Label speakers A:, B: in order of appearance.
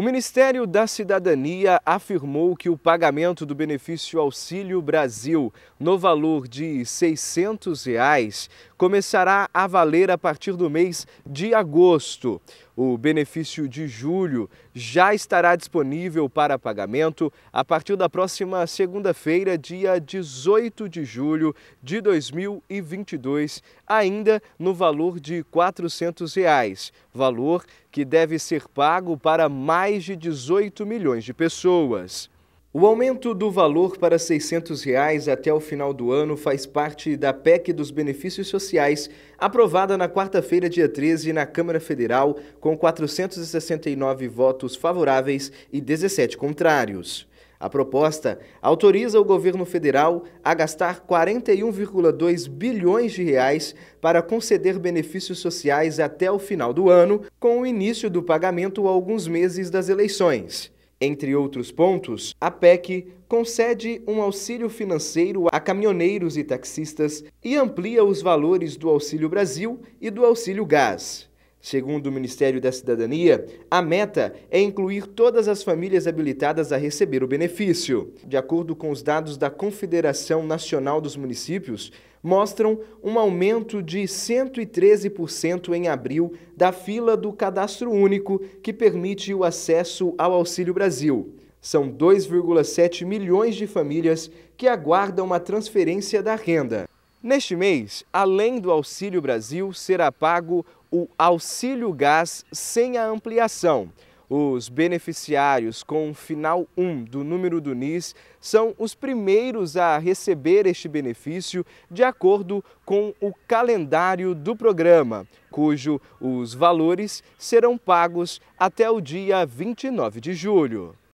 A: O Ministério da Cidadania afirmou que o pagamento do benefício Auxílio Brasil, no valor de R$ 600, reais, começará a valer a partir do mês de agosto. O benefício de julho já estará disponível para pagamento a partir da próxima segunda-feira, dia 18 de julho de 2022, ainda no valor de R$ 400, reais, valor que deve ser pago para mais de 18 milhões de pessoas. O aumento do valor para R$ 600 reais até o final do ano faz parte da PEC dos benefícios sociais, aprovada na quarta-feira, dia 13, na Câmara Federal, com 469 votos favoráveis e 17 contrários. A proposta autoriza o governo federal a gastar 41,2 bilhões de reais para conceder benefícios sociais até o final do ano, com o início do pagamento alguns meses das eleições. Entre outros pontos, a PEC concede um auxílio financeiro a caminhoneiros e taxistas e amplia os valores do Auxílio Brasil e do Auxílio Gás. Segundo o Ministério da Cidadania, a meta é incluir todas as famílias habilitadas a receber o benefício. De acordo com os dados da Confederação Nacional dos Municípios, mostram um aumento de 113% em abril da fila do cadastro único que permite o acesso ao Auxílio Brasil. São 2,7 milhões de famílias que aguardam a transferência da renda. Neste mês, além do Auxílio Brasil, será pago o auxílio gás sem a ampliação. Os beneficiários com o final 1 do número do NIS são os primeiros a receber este benefício de acordo com o calendário do programa, cujo os valores serão pagos até o dia 29 de julho.